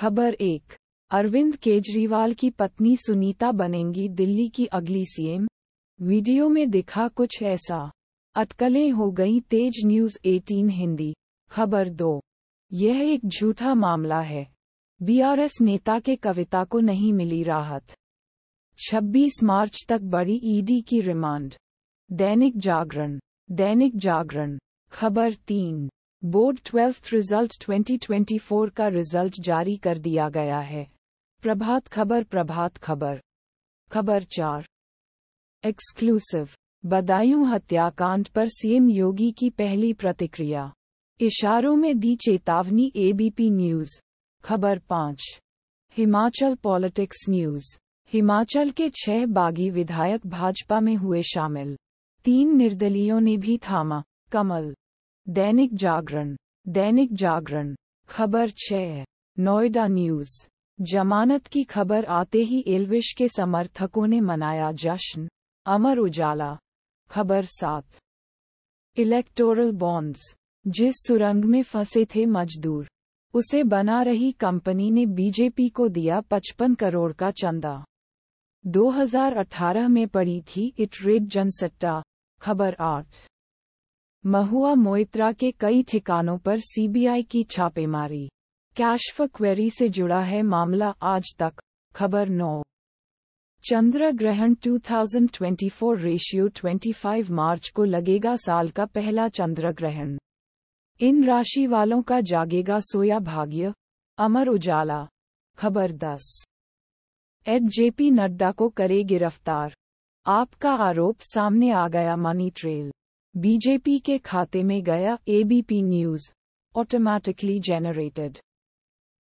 खबर एक अरविंद केजरीवाल की पत्नी सुनीता बनेंगी दिल्ली की अगली सीएम वीडियो में दिखा कुछ ऐसा अटकलें हो गई तेज न्यूज 18 हिंदी खबर दो यह एक झूठा मामला है बीआरएस नेता के कविता को नहीं मिली राहत 26 मार्च तक बड़ी ईडी की रिमांड दैनिक जागरण दैनिक जागरण खबर तीन बोर्ड ट्वेल्थ रिजल्ट 2024 का रिजल्ट जारी कर दिया गया है प्रभात खबर प्रभात खबर खबर चार एक्सक्लूसिव बदायूं हत्याकांड पर सीएम योगी की पहली प्रतिक्रिया इशारों में दी चेतावनी एबीपी न्यूज खबर पाँच हिमाचल पॉलिटिक्स न्यूज हिमाचल के छह बागी विधायक भाजपा में हुए शामिल तीन निर्दलीयों ने भी थामा कमल दैनिक जागरण दैनिक जागरण खबर छह नोएडा न्यूज जमानत की खबर आते ही एलविश के समर्थकों ने मनाया जश्न अमर उजाला खबर सात इलेक्टोरल बॉन्ड्स जिस सुरंग में फंसे थे मजदूर उसे बना रही कंपनी ने बीजेपी को दिया पचपन करोड़ का चंदा 2018 में पड़ी थी इट रेड जनसट्टा खबर आठ महुआ मोइत्रा के कई ठिकानों पर सीबीआई की छापेमारी कैशफ क्वेरी से जुड़ा है मामला आज तक खबर नौ चंद्र ग्रहण 2024 रेशियो 25 मार्च को लगेगा साल का पहला चंद्र ग्रहण इन राशि वालों का जागेगा सोया भाग्य अमर उजाला खबर दस एच जेपी नड्डा को करे गिरफ्तार आपका आरोप सामने आ गया मनी ट्रेल बीजेपी के खाते में गया एबीपी न्यूज ऑटोमैटिकली जनरेटेड